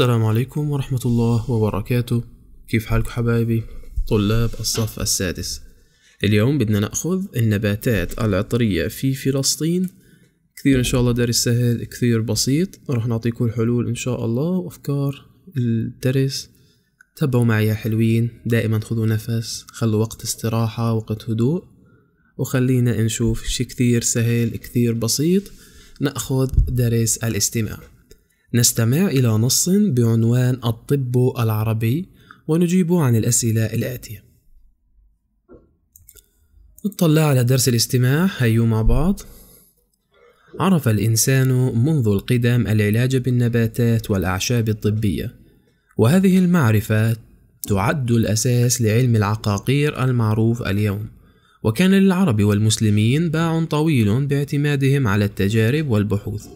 السلام عليكم ورحمة الله وبركاته كيف حالكم حبايبي طلاب الصف السادس اليوم بدنا نأخذ النباتات العطرية في فلسطين كثير إن شاء الله درس سهل كثير بسيط راح نعطيكم الحلول إن شاء الله وأفكار الدرس تبعوا معي يا حلوين دائما خذوا نفس خلوا وقت استراحة وقت هدوء وخلينا نشوف شي كثير سهل كثير بسيط نأخذ درس الاستماع نستمع إلى نص بعنوان الطب العربي ونجيب عن الأسئلة الآتية نطلع على درس الاستماع هيو مع بعض عرف الإنسان منذ القدم العلاج بالنباتات والأعشاب الطبية وهذه المعرفة تعد الأساس لعلم العقاقير المعروف اليوم وكان للعرب والمسلمين باع طويل باعتمادهم على التجارب والبحوث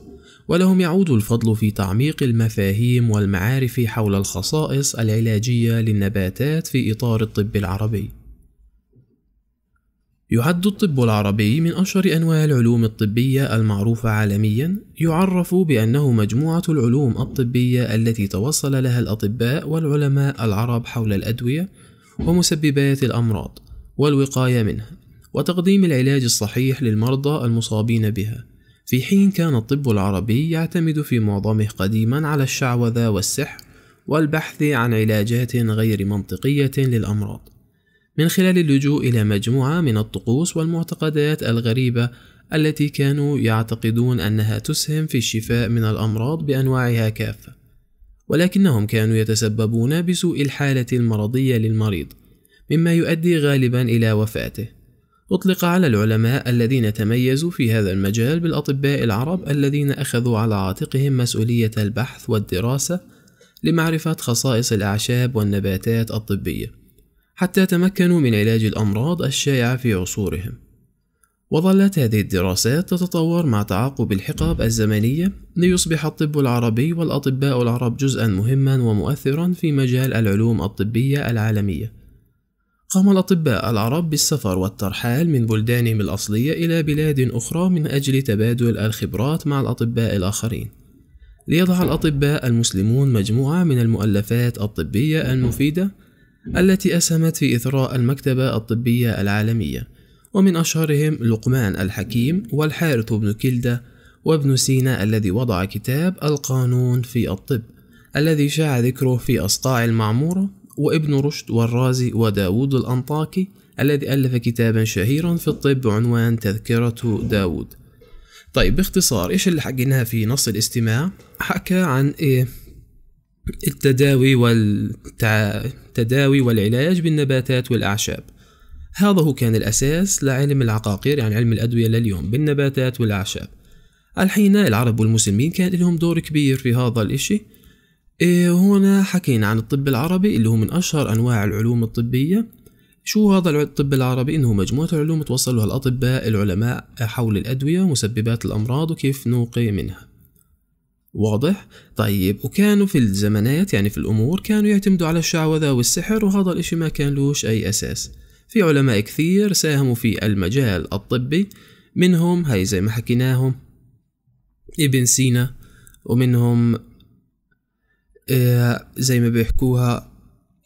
ولهم يعود الفضل في تعميق المفاهيم والمعارف حول الخصائص العلاجية للنباتات في إطار الطب العربي. يعد الطب العربي من أشهر أنواع العلوم الطبية المعروفة عالميًا، يعرف بأنه مجموعة العلوم الطبية التي توصل لها الأطباء والعلماء العرب حول الأدوية ومسببات الأمراض والوقاية منها، وتقديم العلاج الصحيح للمرضى المصابين بها. في حين كان الطب العربي يعتمد في معظمه قديما على الشعوذة والسحر والبحث عن علاجات غير منطقية للأمراض من خلال اللجوء إلى مجموعة من الطقوس والمعتقدات الغريبة التي كانوا يعتقدون أنها تسهم في الشفاء من الأمراض بأنواعها كافة ولكنهم كانوا يتسببون بسوء الحالة المرضية للمريض مما يؤدي غالبا إلى وفاته أطلق على العلماء الذين تميزوا في هذا المجال بالأطباء العرب الذين أخذوا على عاتقهم مسؤولية البحث والدراسة لمعرفة خصائص الأعشاب والنباتات الطبية، حتى تمكنوا من علاج الأمراض الشائعة في عصورهم. وظلت هذه الدراسات تتطور مع تعاقب الحقب الزمنية ليصبح الطب العربي والأطباء العرب جزءا مهما ومؤثرا في مجال العلوم الطبية العالمية قام الأطباء العرب بالسفر والترحال من بلدانهم الأصلية إلى بلاد أخرى من أجل تبادل الخبرات مع الأطباء الآخرين. ليضع الأطباء المسلمون مجموعة من المؤلفات الطبية المفيدة التي أسهمت في إثراء المكتبة الطبية العالمية، ومن أشهرهم لقمان الحكيم والحارث بن كلدة وابن سينا الذي وضع كتاب القانون في الطب، الذي شاع ذكره في أسطاع المعمورة وابن رشد والرازي وداود الأنطاكي الذي ألف كتابا شهيرا في الطب بعنوان تذكرة داود طيب باختصار إيش اللي حكيناه في نص الاستماع حكى عن إيه التداوي والتداوي والعلاج بالنباتات والأعشاب هذا هو كان الأساس لعلم العقاقير يعني علم الأدوية لليوم بالنباتات والأعشاب الحين العرب والمسلمين كان لهم دور كبير في هذا الإشي إيه، هنا حكينا عن الطب العربي اللي هو من أشهر أنواع العلوم الطبية شو هذا الطب العربي إنه مجموعة علوم توصلها الأطباء العلماء حول الأدوية ومسببات الأمراض وكيف نوقي منها واضح؟ طيب وكانوا في الزمنات يعني في الأمور كانوا يعتمدوا على الشعوذة والسحر وهذا الإشي ما كان لوش أي أساس في علماء كثير ساهموا في المجال الطبي منهم هاي زي ما حكيناهم ابن سينا ومنهم آه، زي ما بيحكوها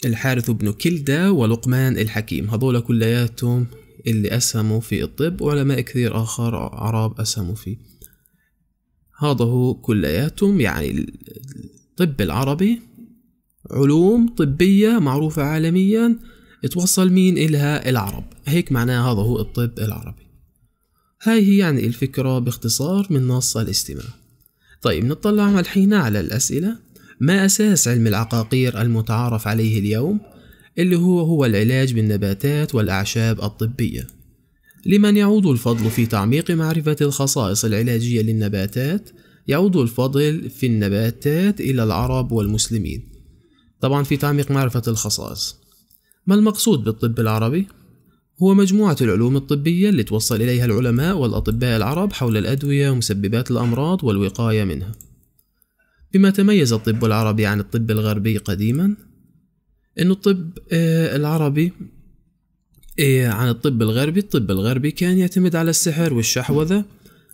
الحارث بن كلدة ولقمان الحكيم هذول كلياتهم اللي أسهموا في الطب وعلماء كثير آخر عرب أسهموا فيه هذا هو كلياتهم يعني الطب العربي علوم طبية معروفة عالميا توصل مين إلها العرب هيك معناها هذا هو الطب العربي هاي هي يعني الفكرة باختصار من نص الاستماع طيب نطلع الحين على الأسئلة ما أساس علم العقاقير المتعارف عليه اليوم اللي هو هو العلاج بالنباتات والأعشاب الطبية لمن يعود الفضل في تعميق معرفة الخصائص العلاجية للنباتات يعود الفضل في النباتات إلى العرب والمسلمين طبعا في تعميق معرفة الخصائص ما المقصود بالطب العربي؟ هو مجموعة العلوم الطبية اللي توصل إليها العلماء والأطباء العرب حول الأدوية ومسببات الأمراض والوقاية منها بما تميز الطب العربي عن الطب الغربي قديما انه الطب آه، العربي آه، عن الطب الغربي الطب الغربي كان يعتمد على السحر والشحوذة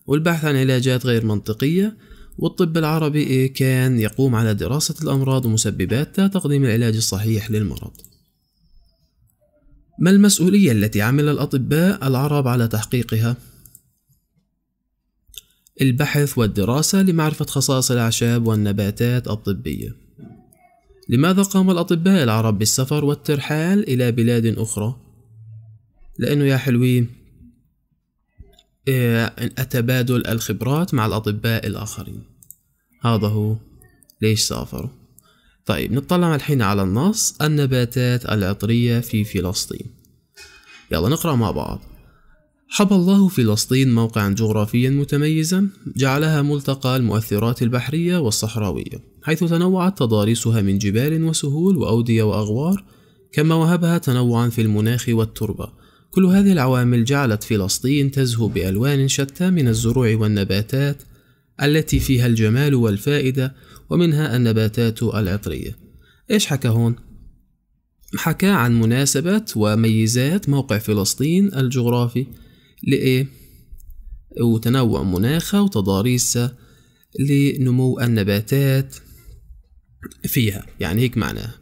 والبحث عن علاجات غير منطقية والطب العربي آه، كان يقوم على دراسة الأمراض ومسبباتها تقديم العلاج الصحيح للمرض ما المسؤولية التي عمل الأطباء العرب على تحقيقها؟ البحث والدراسة لمعرفة خصائص الأعشاب والنباتات الطبية لماذا قام الأطباء العرب بالسفر والترحال إلى بلاد أخرى؟ لأنه يا حلوين آه، أتبادل الخبرات مع الأطباء الآخرين هذا هو ليش سافروا طيب نطلع الحين على النص النباتات العطرية في فلسطين يلا نقرأ مع بعض حب الله فلسطين موقعا جغرافيا متميزا جعلها ملتقى المؤثرات البحرية والصحراوية حيث تنوعت تضاريسها من جبال وسهول وأودية وأغوار كما وهبها تنوعا في المناخ والتربة كل هذه العوامل جعلت فلسطين تزهو بألوان شتى من الزروع والنباتات التي فيها الجمال والفائدة ومنها النباتات العطرية إيش حكى هون؟ حكى عن مناسبة وميزات موقع فلسطين الجغرافي لإيه؟ وتنوع مناخها وتضاريسها لنمو النباتات فيها يعني هيك معناها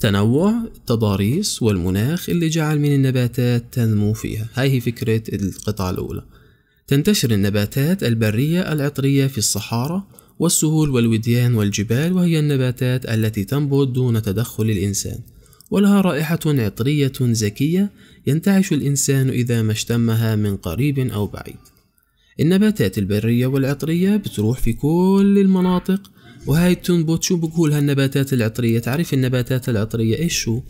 تنوع التضاريس والمناخ اللي جعل من النباتات تنمو فيها هاي هي فكرة القطعة الأولى تنتشر النباتات البرية العطرية في الصحارى والسهول والوديان والجبال وهي النباتات التي تنبت دون تدخل الإنسان ولها رائحة عطرية زكية ينتعش الإنسان إذا ما اشتمها من قريب أو بعيد النباتات البرية والعطرية بتروح في كل المناطق وهاي بتنبت شو بقولها النباتات العطرية تعرف النباتات العطرية إيش شو؟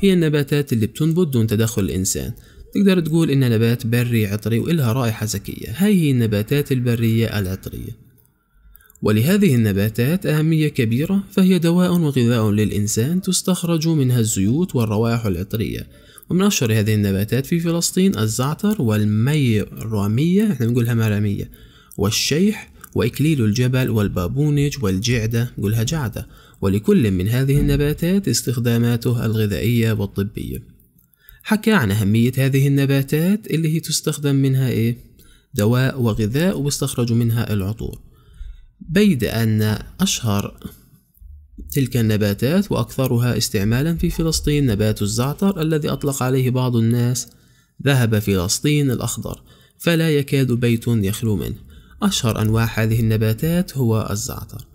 هي النباتات اللي بتنبت دون تدخل الإنسان تقدر تقول إن نبات بري عطري وإلها رائحة زكية هاي هي النباتات البرية العطرية ولهذه النباتات أهمية كبيرة فهي دواء وغذاء للإنسان تستخرج منها الزيوت والروائح العطرية ومن أشهر هذه النباتات في فلسطين الزعتر والميرامية احنا بنقولها مرامية والشيح وإكليل الجبل والبابونج والجعدة نقولها جعدة ولكل من هذه النباتات استخداماته الغذائية والطبية حكى عن أهمية هذه النباتات اللي هي تستخدم منها إيه؟ دواء وغذاء ويستخرج منها العطور بيد أن أشهر تلك النباتات وأكثرها استعمالا في فلسطين نبات الزعتر الذي أطلق عليه بعض الناس ذهب فلسطين الأخضر فلا يكاد بيت يخلو منه أشهر أنواع هذه النباتات هو الزعتر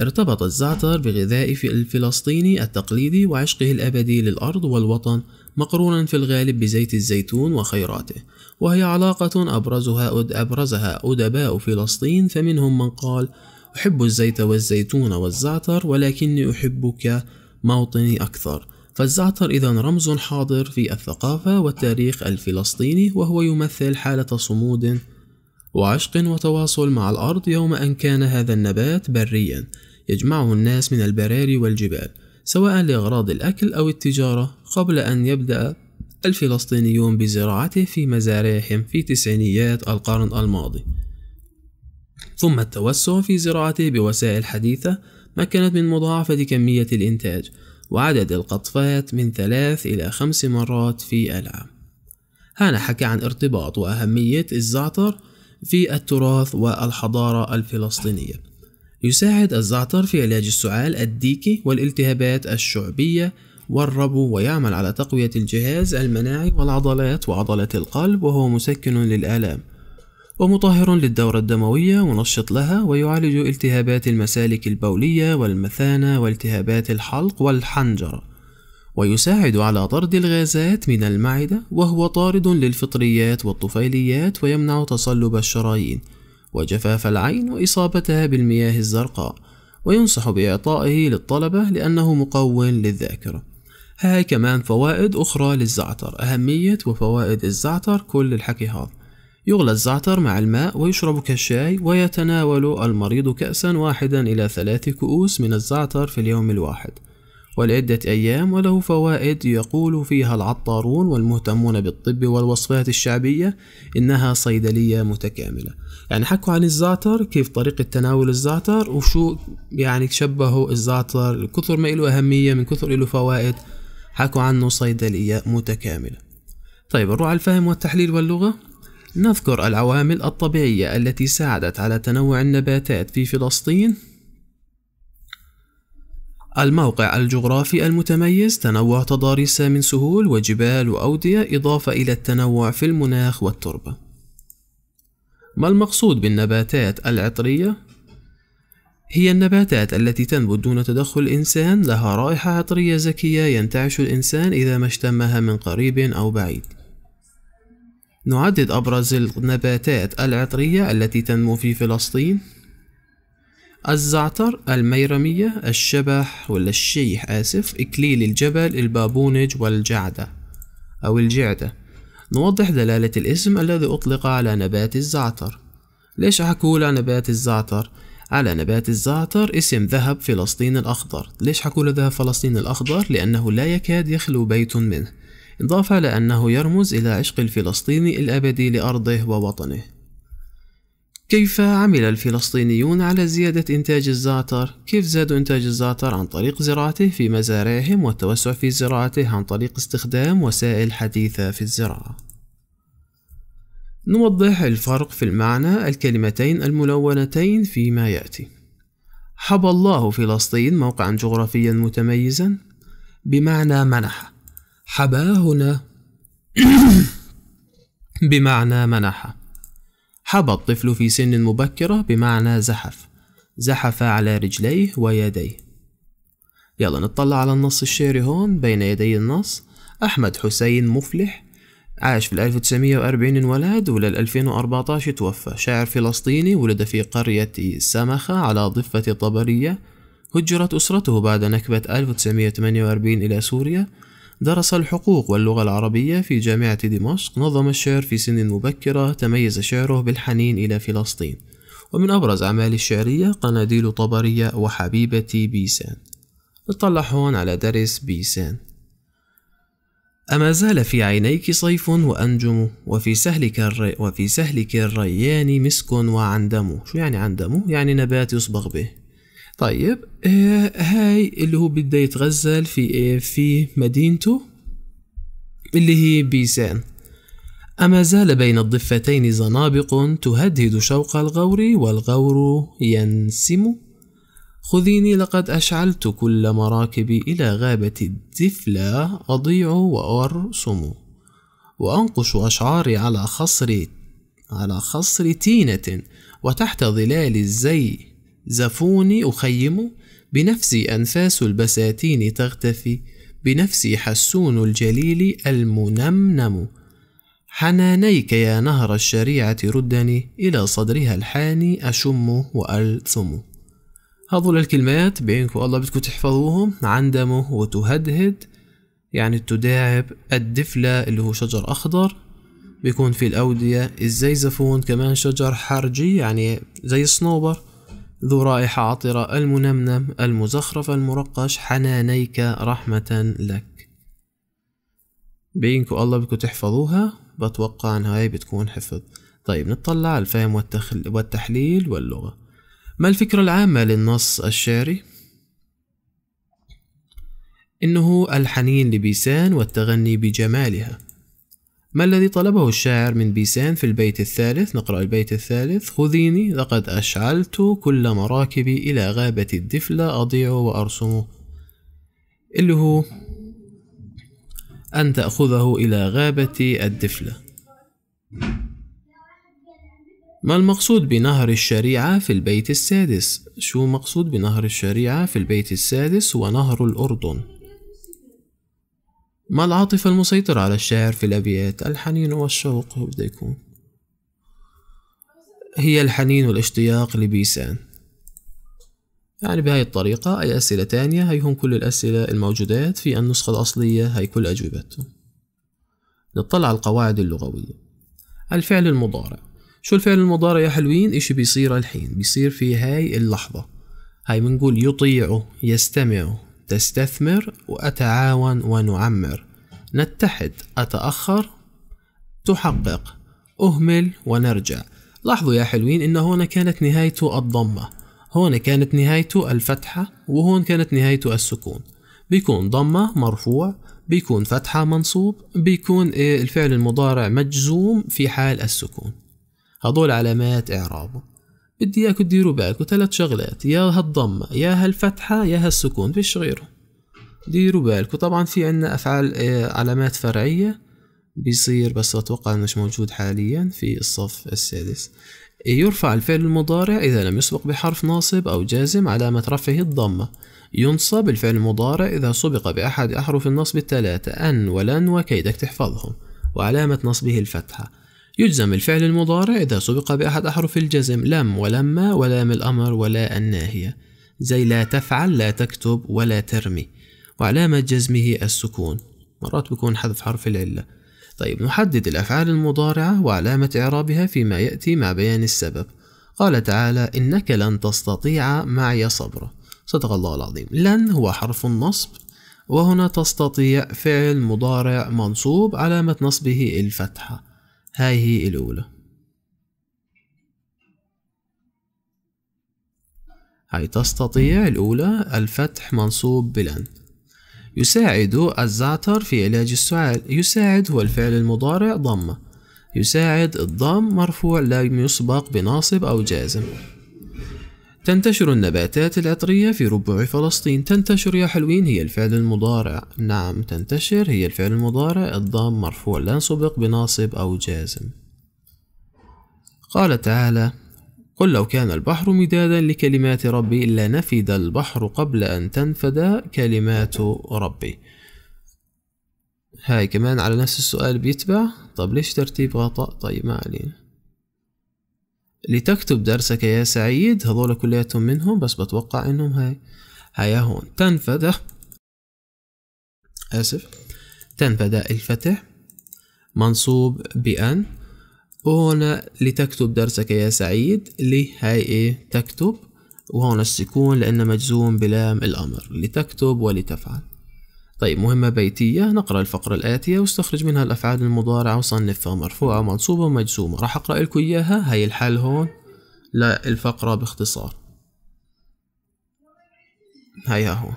ارتبط الزعتر بغذاء الفلسطيني التقليدي وعشقه الأبدي للأرض والوطن مقرونا في الغالب بزيت الزيتون وخيراته وهي علاقة أبرزها أدباء فلسطين فمنهم من قال أحب الزيت والزيتون والزعتر ولكني أحبك موطني أكثر فالزعتر إذا رمز حاضر في الثقافة والتاريخ الفلسطيني وهو يمثل حالة صمود وعشق وتواصل مع الأرض يوم أن كان هذا النبات بريا يجمعه الناس من البراري والجبال سواء لأغراض الأكل أو التجارة قبل أن يبدأ الفلسطينيون بزراعته في مزارعهم في تسعينيات القرن الماضي ثم التوسع في زراعته بوسائل حديثة مكنت من مضاعفة كمية الإنتاج وعدد القطفات من ثلاث إلى خمس مرات في العام هانا حكى عن ارتباط وأهمية الزعتر في التراث والحضارة الفلسطينية يساعد الزعتر في علاج السعال الديكي والالتهابات الشعبية والربو ويعمل على تقوية الجهاز المناعي والعضلات وعضلة القلب وهو مسكن للآلام ومطهر للدورة الدموية منشط لها ويعالج التهابات المسالك البولية والمثانة والتهابات الحلق والحنجرة ويساعد على طرد الغازات من المعدة وهو طارد للفطريات والطفيليات ويمنع تصلب الشرايين وجفاف العين وإصابتها بالمياه الزرقاء وينصح بإعطائه للطلبة لأنه مقوّن للذاكرة ها كمان فوائد أخرى للزعتر أهمية وفوائد الزعتر كل الحكي هذا يغلى الزعتر مع الماء ويشرب كالشاي ويتناول المريض كأسا واحدا إلى ثلاث كؤوس من الزعتر في اليوم الواحد ولعدة أيام وله فوائد يقول فيها العطارون والمهتمون بالطب والوصفات الشعبية إنها صيدلية متكاملة يعني حكوا عن الزعتر كيف طريقة تناول الزعتر وشو يعني شبهوا الزعتر كثر ما له أهمية من كثر له فوائد حكوا عنه صيدلية متكاملة طيب نروح على الفهم والتحليل واللغة نذكر العوامل الطبيعية التي ساعدت على تنوع النباتات في فلسطين الموقع الجغرافي المتميز تنوع تضاريس من سهول وجبال وأودية إضافة إلى التنوع في المناخ والتربة ما المقصود بالنباتات العطرية؟ هي النباتات التي تنبت دون تدخل الإنسان لها رائحة عطرية زكية ينتعش الإنسان إذا ما اشتمها من قريب أو بعيد نعدد أبرز النباتات العطرية التي تنمو في فلسطين الزعتر الميرمية الشبح ولا الشيح آسف إكليل الجبل البابونج والجعدة أو الجعدة نوضح دلالة الاسم الذي أطلق على نبات الزعتر ليش حكوا على نبات الزعتر؟ على نبات الزعتر اسم ذهب فلسطين الأخضر ليش حكول ذهب فلسطين الأخضر؟ لأنه لا يكاد يخلو بيت منه إضافة لأنه يرمز إلى عشق الفلسطيني الأبدي لأرضه ووطنه كيف عمل الفلسطينيون على زيادة إنتاج الزعتر؟ كيف زادوا إنتاج الزعتر عن طريق زراعته في مزارعهم والتوسع في زراعته عن طريق استخدام وسائل حديثة في الزراعة؟ نوضح الفرق في المعنى الكلمتين الملونتين فيما يأتي حب الله فلسطين موقعا جغرافيا متميزا بمعنى منحه حبا هنا بمعنى منح حبا الطفل في سن مبكرة بمعنى زحف زحف على رجليه ويديه يلا نطلع على النص الشعري هون بين يدي النص أحمد حسين مفلح عاش في 1940 انولد ولل 2014 توفى شاعر فلسطيني ولد في قرية سمخة على ضفة طبرية هجرت أسرته بعد نكبة 1948 إلى سوريا درس الحقوق واللغة العربية في جامعة دمشق نظم الشعر في سن مبكرة تميز شعره بالحنين إلى فلسطين ومن أبرز أعماله الشعرية قناديل طبرية وحبيبتي بيسان نطلع هون على درس بيسان أما زال في عينيك صيف وأنجم وفي سهلك الري وفي سهلك الريان مسك وعندم شو يعني عندم؟ يعني نبات يصبغ به طيب آه، هاي اللي هو بده يتغزل في إيه في مدينته اللي هي بيسان أما زال بين الضفتين زنابق تهدد شوق الغور والغور ينسم خذيني لقد أشعلت كل مراكبي إلى غابة الدفلة أضيع وأرسم وأنقش أشعاري على خصر على خصر تينة وتحت ظلال الزي زفوني أخيم بنفسي أنفاس البساتين تغتفي بنفسي حسون الجليل المنمنم حنانيك يا نهر الشريعة ردني إلى صدرها الحاني أشم وألثم هذول الكلمات بينكم الله بدكم تحفظوهم عندم وتهدهد يعني تداعب الدفلة اللي هو شجر أخضر بيكون في الأودية الزيزفون كمان شجر حرجي يعني زي الصنوبر ذو رائحة عطرة المنمنم المزخرف المرقش حنانيك رحمة لك بينكو الله بكو تحفظوها بتوقع أن هاي بتكون حفظ طيب نطلع الفهم والتخل والتحليل واللغة ما الفكرة العامة للنص الشعري؟ إنه الحنين لبيسان والتغني بجمالها ما الذي طلبه الشاعر من بيسان في البيت الثالث نقرأ البيت الثالث خذيني لقد أشعلت كل مراكبي إلى غابة الدفلة أضيع وأرسم اللي هو أن تأخذه إلى غابة الدفلة ما المقصود بنهر الشريعة في البيت السادس؟ شو مقصود بنهر الشريعة في البيت السادس ونهر الأردن؟ ما العاطفة المسيطرة على الشاعر في الأبيات الحنين والشوق هو بده يكون هي الحنين والاشتياق لبيسان يعني بهاي الطريقة أي أسئلة تانية هم كل الأسئلة الموجودات في النسخة الأصلية هي كل أجوبتهم نطلع على القواعد اللغوية الفعل المضارع شو الفعل المضارع يا حلوين إشي بيصير الحين بيصير في هاي اللحظة هاي بنقول يطيعوا يستمعوا تستثمر وأتعاون ونعمر نتحد أتأخر تحقق أهمل ونرجع لاحظوا يا حلوين إن هون كانت نهايته الضمة هون كانت نهايته الفتحة وهون كانت نهايته السكون بيكون ضمة مرفوع بيكون فتحة منصوب بيكون آه، الفعل المضارع مجزوم في حال السكون هذول علامات إعرابه بدي اياكم تديروا بالكم ثلاث شغلات يا هالضمه يا هالفتحه يا هالسكون فيش غيره ديروا بالكم طبعا في عنا افعال آه، علامات فرعيه بيصير بس اتوقع انه مش موجود حاليا في الصف السادس يرفع الفعل المضارع إذا لم يسبق بحرف ناصب أو جازم علامة رفعه الضمة ينصب الفعل المضارع إذا سبق بأحد أحرف النصب الثلاثة أن ولن وكيدك تحفظهم وعلامة نصبه الفتحة يجزم الفعل المضارع إذا سبق بأحد أحرف الجزم لم ولما ولام الأمر ولا الناهية زي لا تفعل لا تكتب ولا ترمي وعلامة جزمه السكون مرات بيكون حذف حرف العلة طيب نحدد الأفعال المضارعة وعلامة إعرابها فيما يأتي مع بيان السبب قال تعالى إنك لن تستطيع معي صبرا صدق الله العظيم لن هو حرف النصب وهنا تستطيع فعل مضارع منصوب علامة نصبه الفتحة هاي هي الأولى هاي تستطيع الأولى الفتح منصوب بلن يساعد الزعتر في علاج السعال يساعد هو الفعل المضارع ضمه يساعد الضم مرفوع لا يسبق بناصب أو جازم تنتشر النباتات العطرية في ربوع فلسطين تنتشر يا حلوين هي الفعل المضارع نعم تنتشر هي الفعل المضارع الضام مرفوع لا سبق بناصب أو جازم قال تعالى قل لو كان البحر مدادا لكلمات ربي إلا نفد البحر قبل أن تنفد كلمات ربي هاي كمان على نفس السؤال بيتبع طب ليش ترتيب غطاء طيب ما علينا لتكتب درسك يا سعيد هذول كلياتهم منهم بس بتوقع انهم هاي هيا هون تنفتح اسف تنبدأ الفتح منصوب بأن وهنا لتكتب درسك يا سعيد لي هاي ايه تكتب وهون السكون لأنه مجزوم بلام الأمر لتكتب ولتفعل طيب مهمة بيتية نقرأ الفقرة الآتية واستخرج منها الأفعال المضارعة وصنفها مرفوعة ومنصوبة ومجزومة راح أقرأ لكم إياها هاي الحال هون لا الفقرة باختصار هيا هون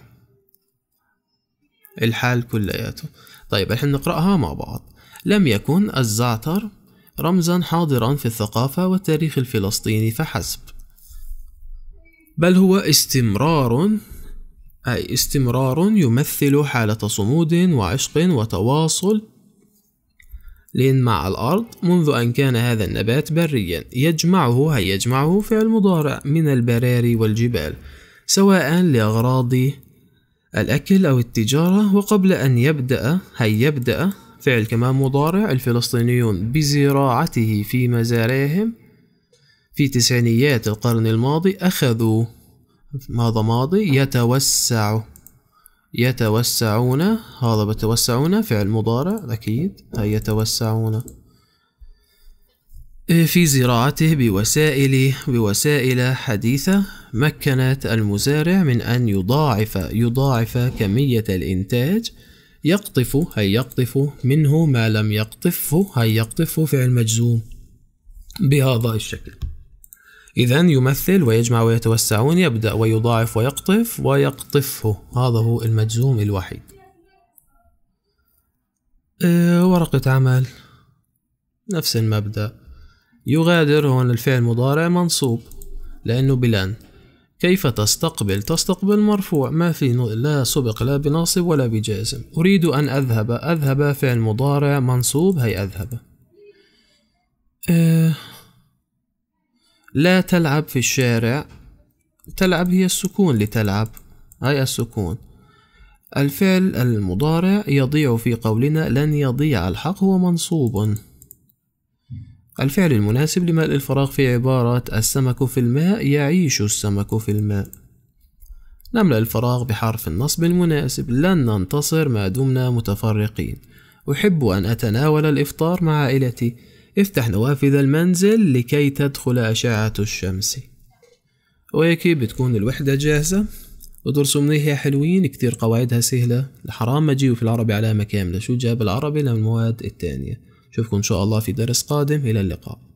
الحال كلياته طيب الحين نقرأها مع بعض لم يكن الزعتر رمزا حاضرا في الثقافة والتاريخ الفلسطيني فحسب بل هو استمرار أي استمرار يمثل حالة صمود وعشق وتواصل لين مع الأرض منذ أن كان هذا النبات بريا يجمعه هي يجمعه فعل مضارع من البراري والجبال سواء لأغراض الأكل أو التجارة وقبل أن يبدأ هي يبدأ فعل كمان مضارع الفلسطينيون بزراعته في مزارعهم في تسعينيات القرن الماضي أخذوا ماضى ماضي يتوسع يتوسعون هذا بتوسعون فعل مضارع أكيد هاي يتوسعون في زراعته بوسائل بوسائل حديثة مكنت المزارع من أن يضاعف يضاعف كمية الإنتاج يقطف هاي يقطف منه ما لم يقطفه هاي يقطفه فعل مجزوم بهذا الشكل إذا يمثل ويجمع ويتوسعون يبدأ ويضاعف ويقطف ويقطفه هذا هو المجزوم الوحيد آه، ورقة عمل نفس المبدأ يغادر هون الفعل مضارع منصوب لأنه بلان كيف تستقبل تستقبل مرفوع ما في لا سبق لا بناصب ولا بجازم أريد أن أذهب أذهب فعل مضارع منصوب هي أذهب أه لا تلعب في الشارع تلعب هي السكون لتلعب هاي السكون الفعل المضارع يضيع في قولنا لن يضيع الحق هو منصوب الفعل المناسب لملء الفراغ في عبارة السمك في الماء يعيش السمك في الماء نملأ الفراغ بحرف النصب المناسب لن ننتصر ما دمنا متفرقين أحب أن أتناول الإفطار مع عائلتي افتح نوافذ المنزل لكي تدخل أشعة الشمس وهيك بتكون الوحدة جاهزة ودرسوا منيح حلوين كتير قواعدها سهلة الحرام ما جيوا في العربي علامة كاملة شو جاب العربي للمواد التانية أشوفكم إن شاء الله في درس قادم إلى اللقاء